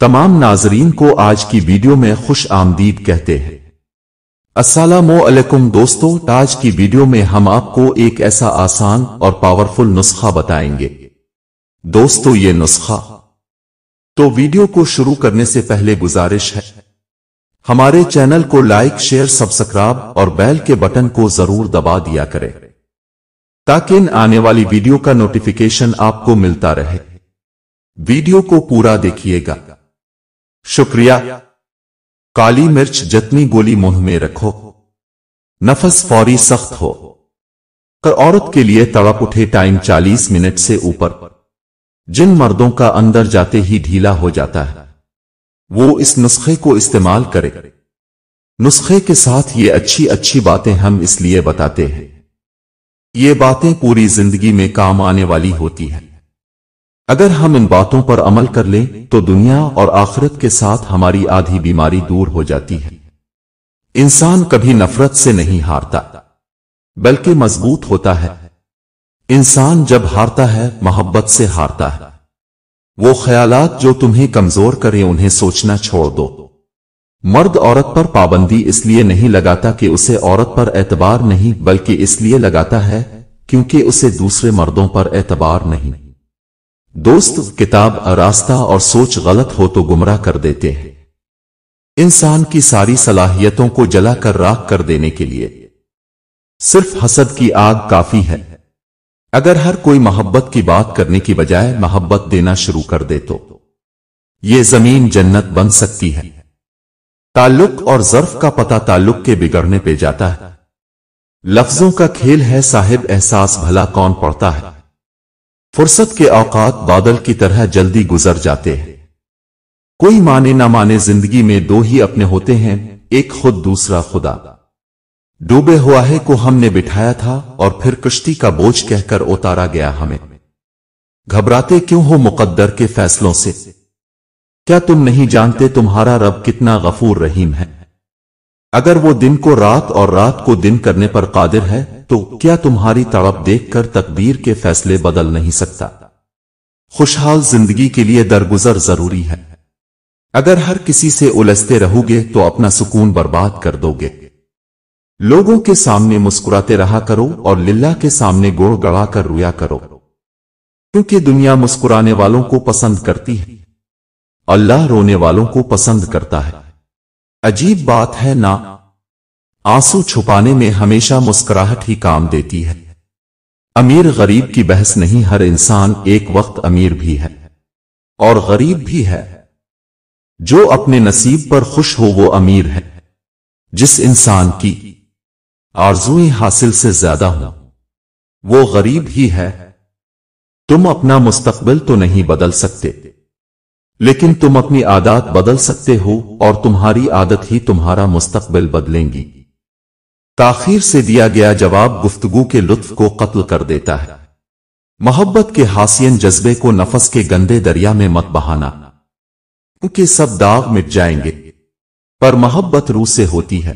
तमाम नाजरीन को आज की वीडियो में खुश आमदीद कहते हैं असलकुम दोस्तों आज की वीडियो में हम आपको एक ऐसा आसान और पावरफुल नुस्खा बताएंगे दोस्तों ये नुस्खा तो वीडियो को शुरू करने से पहले गुजारिश है हमारे चैनल को लाइक शेयर सब्सक्राइब और बेल के बटन को जरूर दबा दिया करें ताकि इन आने वाली वीडियो का नोटिफिकेशन आपको मिलता रहे वीडियो को पूरा देखिएगा शुक्रिया काली मिर्च जितनी गोली मुंह में रखो नफस फौरी सख्त हो कर औरत के लिए तड़प उठे टाइम 40 मिनट से ऊपर जिन मर्दों का अंदर जाते ही ढीला हो जाता है वो इस नुस्खे को इस्तेमाल करें नुस्खे के साथ ये अच्छी अच्छी बातें हम इसलिए बताते हैं ये बातें पूरी जिंदगी में काम आने वाली होती है अगर हम इन बातों पर अमल कर लें तो दुनिया और आखिरत के साथ हमारी आधी बीमारी दूर हो जाती है इंसान कभी नफरत से नहीं हारता बल्कि मजबूत होता है इंसान जब हारता है मोहब्बत से हारता है वो ख्यालात जो तुम्हें कमजोर करें उन्हें सोचना छोड़ दो मर्द औरत पर पाबंदी इसलिए नहीं लगाता कि उसे औरत पर एतबार नहीं बल्कि इसलिए लगाता है क्योंकि उसे दूसरे मर्दों पर एतबार नहीं दोस्त किताब रास्ता और सोच गलत हो तो गुमराह कर देते हैं इंसान की सारी सलाहियतों को जला कर राख कर देने के लिए सिर्फ हसद की आग काफी है अगर हर कोई मोहब्बत की बात करने की बजाय मोहब्बत देना शुरू कर दे तो यह जमीन जन्नत बन सकती है ताल्लुक और जर्फ का पता ताल्लुक के बिगड़ने पे जाता है लफ्जों का खेल है साहिब एहसास भला कौन पड़ता है फुर्सत के औकात बादल की तरह जल्दी गुजर जाते हैं कोई माने ना माने जिंदगी में दो ही अपने होते हैं एक खुद दूसरा खुदा डूबे हुआ है को हमने बिठाया था और फिर कश्ती का बोझ कहकर उतारा गया हमें घबराते क्यों हो मुकद्दर के फैसलों से क्या तुम नहीं जानते तुम्हारा रब कितना गफूर रहीम है अगर वो दिन को रात और रात को दिन करने पर कादिर है तो क्या तुम्हारी तड़प देखकर तकबीर के फैसले बदल नहीं सकता खुशहाल जिंदगी के लिए दरगुजर जरूरी है अगर हर किसी से उलझते रहोगे तो अपना सुकून बर्बाद कर दोगे लोगों के सामने मुस्कुराते रहा करो और लिल्ला के सामने गोड़ गड़ा कर रुया करो क्योंकि दुनिया मुस्कुराने वालों को पसंद करती है अल्लाह रोने वालों को पसंद करता है अजीब बात है ना आंसू छुपाने में हमेशा मुस्कुराहट ही काम देती है अमीर गरीब की बहस नहीं हर इंसान एक वक्त अमीर भी है और गरीब भी है जो अपने नसीब पर खुश हो वो अमीर है जिस इंसान की आरजुई हासिल से ज्यादा हो वो गरीब ही है तुम अपना मुस्तकबिल तो नहीं बदल सकते लेकिन तुम अपनी आदत बदल सकते हो और तुम्हारी आदत ही तुम्हारा मुस्तकबिल बदलेंगी ताखिर से दिया गया जवाब गुफ्तगु के लुत्फ को कत्ल कर देता है मोहब्बत के हासियन जज्बे को नफस के गंदे दरिया में मत बहाना क्योंकि सब दाग मिट जाएंगे पर मोहब्बत रूह से होती है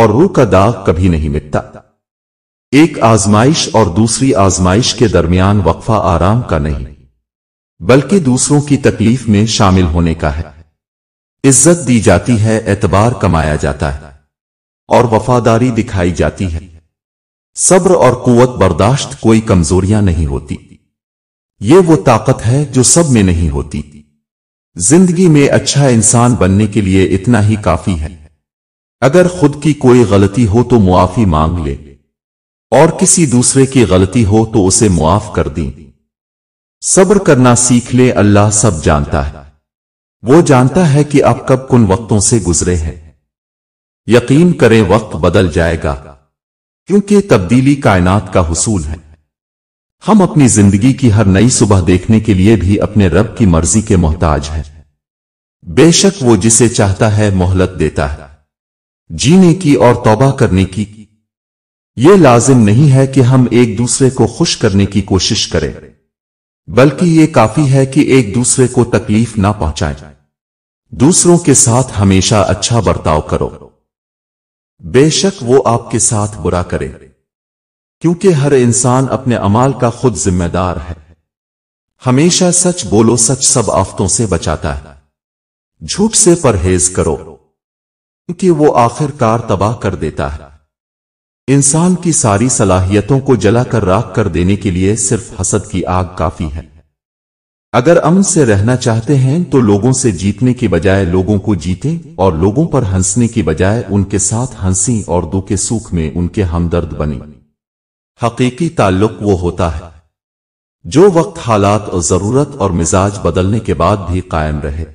और रूह का दाग कभी नहीं मिटता एक आजमाइश और दूसरी आजमाइश के दरमियान वक्फा आराम का नहीं बल्कि दूसरों की तकलीफ में शामिल होने का है इज्जत दी जाती है एतबार कमाया जाता है और वफादारी दिखाई जाती है सब्र और कुवत बर्दाश्त कोई कमजोरियां नहीं होती ये वो ताकत है जो सब में नहीं होती जिंदगी में अच्छा इंसान बनने के लिए इतना ही काफी है अगर खुद की कोई गलती हो तो मुआफी मांग ले और किसी दूसरे की गलती हो तो उसे मुआफ कर दी सब्र करना सीख ले अल्लाह सब जानता है वो जानता है कि आप कब कुन वक्तों से गुजरे हैं यकीन करें वक्त बदल जाएगा क्योंकि तब्दीली कायनात का हसूल है हम अपनी जिंदगी की हर नई सुबह देखने के लिए भी अपने रब की मर्जी के मोहताज हैं बेशक वो जिसे चाहता है मोहलत देता है जीने की और तौबा करने की यह लाजिम नहीं है कि हम एक दूसरे को खुश करने की कोशिश करें बल्कि यह काफी है कि एक दूसरे को तकलीफ ना पहुंचाएं। दूसरों के साथ हमेशा अच्छा बर्ताव करो बेशक वो आपके साथ बुरा करे क्योंकि हर इंसान अपने अमाल का खुद जिम्मेदार है हमेशा सच बोलो सच सब आफतों से बचाता है झूठ से परहेज करो क्योंकि वो आखिरकार तबाह कर देता है इंसान की सारी सलाहियतों को जलाकर राख कर देने के लिए सिर्फ हसद की आग काफी है अगर अमन से रहना चाहते हैं तो लोगों से जीतने के बजाय लोगों को जीते और लोगों पर हंसने के बजाय उनके साथ हंसी और दुख के सुख में उनके हमदर्द बने हकीकी ताल्लुक वो होता है जो वक्त हालात और जरूरत और मिजाज बदलने के बाद भी कायम रहे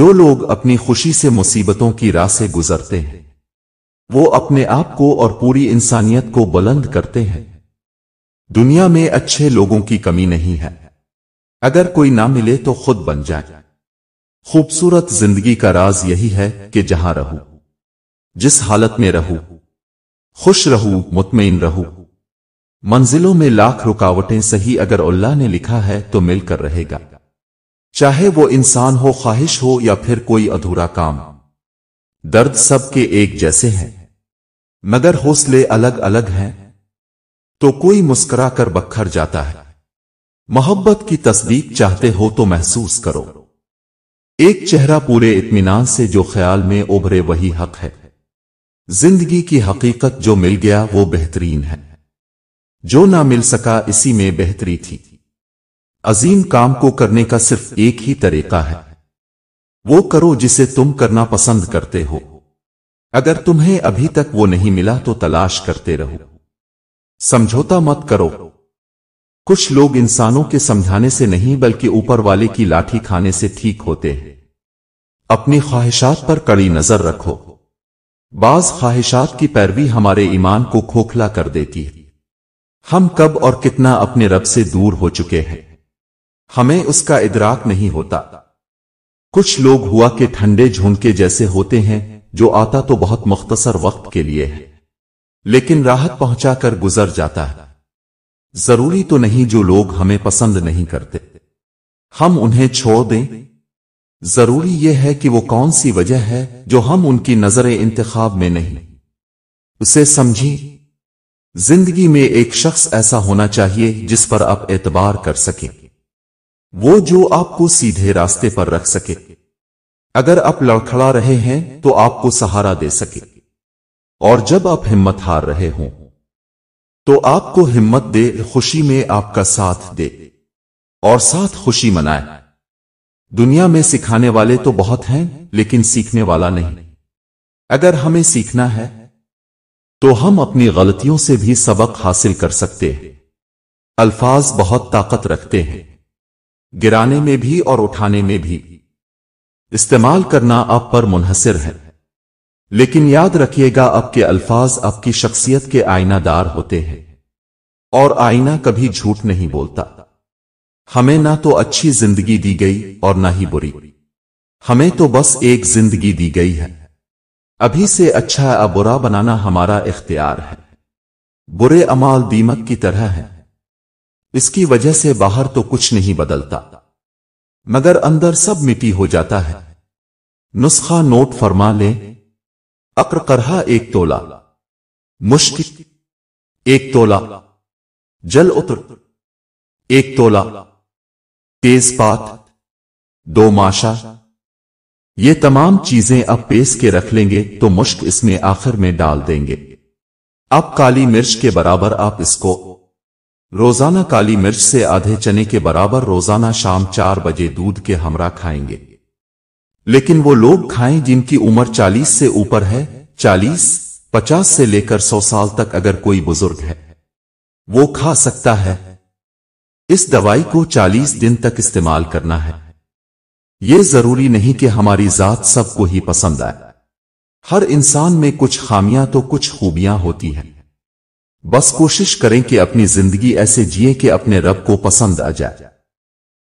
जो लोग अपनी खुशी से मुसीबतों की राह से गुजरते हैं वो अपने आप को और पूरी इंसानियत को बुलंद करते हैं दुनिया में अच्छे लोगों की कमी नहीं है अगर कोई ना मिले तो खुद बन जाए खूबसूरत जिंदगी का राज यही है कि जहां रहू जिस हालत में रहू खुश रहू मुतमिन रहू मंजिलों में लाख रुकावटें सही अगर अल्लाह ने लिखा है तो मिलकर रहेगा चाहे वो इंसान हो ख्वाहिश हो या फिर कोई अधूरा काम दर्द सबके एक जैसे हैं मगर हौसले अलग अलग हैं तो कोई मुस्कुरा कर बखर जाता है मोहब्बत की तस्दीक चाहते हो तो महसूस करो एक चेहरा पूरे इत्मीनान से जो ख्याल में उभरे वही हक है जिंदगी की हकीकत जो मिल गया वो बेहतरीन है जो ना मिल सका इसी में बेहतरी थी अजीम काम को करने का सिर्फ एक ही तरीका है वो करो जिसे तुम करना पसंद करते हो अगर तुम्हें अभी तक वो नहीं मिला तो तलाश करते रहो समझौता मत करो कुछ लोग इंसानों के समझाने से नहीं बल्कि ऊपर वाले की लाठी खाने से ठीक होते हैं अपनी ख्वाहिशात पर कड़ी नजर रखो बाज ख्वाहिशात की पैरवी हमारे ईमान को खोखला कर देती है हम कब और कितना अपने रब से दूर हो चुके हैं हमें उसका इदराक नहीं होता कुछ लोग हुआ के ठंडे झुमके जैसे होते हैं जो आता तो बहुत मुख्तसर वक्त के लिए है लेकिन राहत पहुंचाकर गुजर जाता है जरूरी तो नहीं जो लोग हमें पसंद नहीं करते हम उन्हें छोड़ दें जरूरी यह है कि वो कौन सी वजह है जो हम उनकी नजर इंतखाब में नहीं उसे समझें जिंदगी में एक शख्स ऐसा होना चाहिए जिस पर आप एतबार कर सके वो जो आपको सीधे रास्ते पर रख सके अगर आप लड़खड़ा रहे हैं तो आपको सहारा दे सके और जब आप हिम्मत हार रहे हों तो आपको हिम्मत दे खुशी में आपका साथ दे और साथ खुशी मनाए दुनिया में सिखाने वाले तो बहुत हैं लेकिन सीखने वाला नहीं अगर हमें सीखना है तो हम अपनी गलतियों से भी सबक हासिल कर सकते हैं अल्फाज बहुत ताकत रखते हैं गिराने में भी और उठाने में भी इस्तेमाल करना आप पर मुनहसर है लेकिन याद रखिएगा आपके अल्फाज आपकी शख्सियत के आईनादार होते हैं और आईना कभी झूठ नहीं बोलता हमें ना तो अच्छी जिंदगी दी गई और ना ही बुरी हमें तो बस एक जिंदगी दी गई है अभी से अच्छा या बुरा बनाना हमारा इख्तियार है बुरे अमाल दीमक की तरह है इसकी वजह से बाहर तो कुछ नहीं बदलता मगर अंदर सब मिट्टी हो जाता है नुस्खा नोट फरमा लें अक्र एक तोला मुश्क एक तोला जल उतर एक तोला तेज पात दो माशा ये तमाम चीजें अब पेस के रख लेंगे तो मुश्क इसमें आखिर में डाल देंगे अब काली मिर्च के बराबर आप इसको रोजाना काली मिर्च से आधे चने के बराबर रोजाना शाम चार बजे दूध के हमरा खाएंगे लेकिन वो लोग खाएं जिनकी उम्र 40 से ऊपर है 40, 50 से लेकर 100 साल तक अगर कोई बुजुर्ग है वो खा सकता है इस दवाई को 40 दिन तक इस्तेमाल करना है ये जरूरी नहीं कि हमारी जात सबको ही पसंद आए हर इंसान में कुछ खामियां तो कुछ खूबियां होती हैं बस कोशिश करें कि अपनी जिंदगी ऐसे जिए कि अपने रब को पसंद आ जाए